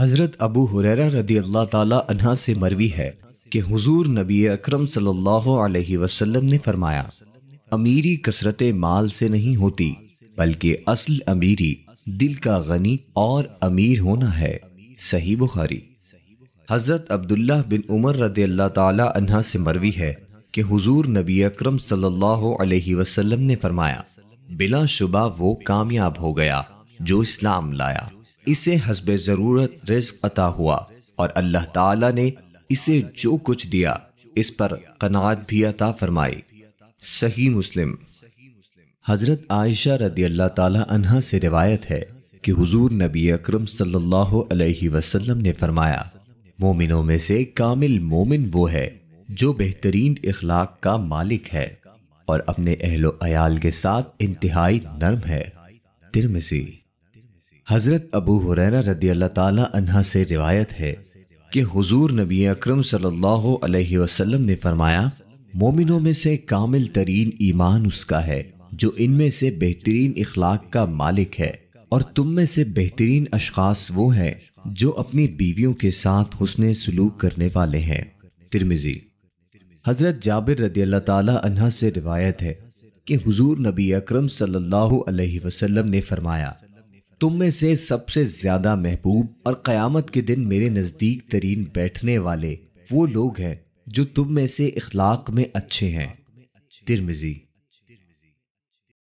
हज़रत अबू हुरैरा रदी अल्लाह तला से मरवी है कि हुजूर नबी अकरम सल्लल्लाहु अलैहि वसल्लम ने फरमाया अमीरी कसरत माल से नहीं होती बल्कि असल अमीरी दिल का गनी और अमीर होना है सही बुखारी हज़रत अब्दुल्ला बिन उमर रदी अल्लाह तला से मरवी है कि हुजूर नबी अकरम सल्लल्लाहु अलैहि वसल्लम ने फरमाया बिला शुबा वो कामयाब हो गया जो इस्लाम लाया इसे हसब ज़रूरत रिज अता हुआ और अल्लाह ताला ने इसे जो कुछ दिया इस पर कनात भी अता फरमाई सही मुस्लिम हज़रत आयशा रदी अल्लाह तहा से रिवायत है कि हुजूर नबी अकरम सल्लल्लाहु अलैहि वसल्लम ने फरमाया मोमिनों में से कामिल मोमिन वो है जो बेहतरीन इखलाक का मालिक है और अपने अहलो अयाल के साथ इंतहाई नर्म है तिरमसी हज़रत अबू हुरैरा रदी अल्लाह ताला से रिवायत है कि हुजूर नबी अकरम सल्लल्लाहु अलैहि वसल्लम ने फरमाया मोमिनों में से कामिल तरीन ईमान उसका है जो इनमें से बेहतरीन इखलाक का मालिक है और तुम में से बेहतरीन अशखास वो है जो अपनी बीवियों के साथ हुसन सलूक करने वाले हैं तिरमिजी हज़रत जाबिर रदी अल्लाह ताला से रिवायत है कि हुजूर नबी अकरम सल्लल्लाहु अलैहि वसल्लम ने फरमाया तुम में से सबसे ज्यादा महबूब और क़यामत के दिन मेरे नज़दीक तरीन बैठने वाले वो लोग हैं जो तुम में से इखलाक में अच्छे हैं तिरमिज़ी